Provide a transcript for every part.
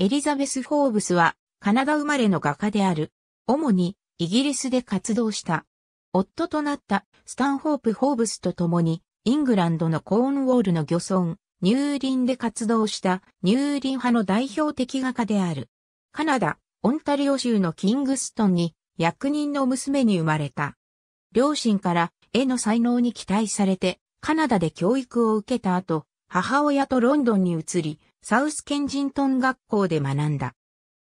エリザベス・フォーブスはカナダ生まれの画家である。主にイギリスで活動した。夫となったスタンホープ・フォーブスと共にイングランドのコーンウォールの漁村、ニューリンで活動したニューリン派の代表的画家である。カナダ、オンタリオ州のキングストンに役人の娘に生まれた。両親から絵の才能に期待されてカナダで教育を受けた後、母親とロンドンに移り、サウスケンジントン学校で学んだ。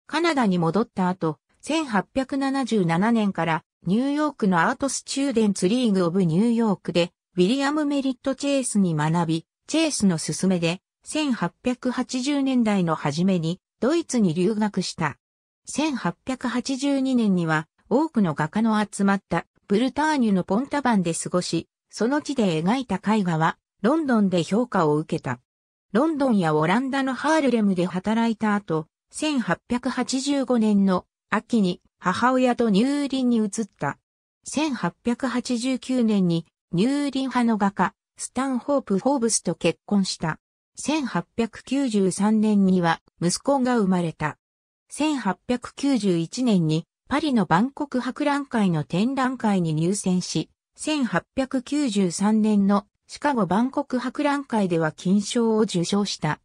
カナダに戻った後、1877年からニューヨークのアートスチューデンツリーグオブニューヨークでウィリアム・メリット・チェイスに学び、チェイスの勧めで1880年代の初めにドイツに留学した。1882年には多くの画家の集まったブルターニュのポンタバンで過ごし、その地で描いた絵画はロンドンで評価を受けた。ロンドンやオランダのハールレムで働いた後、1885年の秋に母親とニューリンに移った。1889年にニューリン派の画家、スタンホープ・ホーブスと結婚した。1893年には息子が生まれた。1891年にパリの万国博覧会の展覧会に入選し、1893年のシカゴ万国博覧会では金賞を受賞した。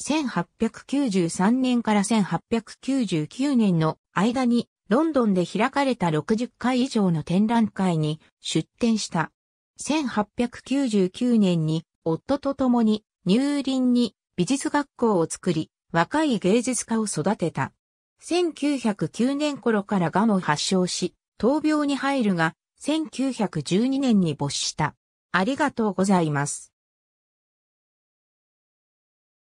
1893年から1899年の間にロンドンで開かれた60回以上の展覧会に出展した。1899年に夫と共に入林に美術学校を作り、若い芸術家を育てた。1909年頃からガも発症し、闘病に入るが、1912年に没した。ありがとうございます。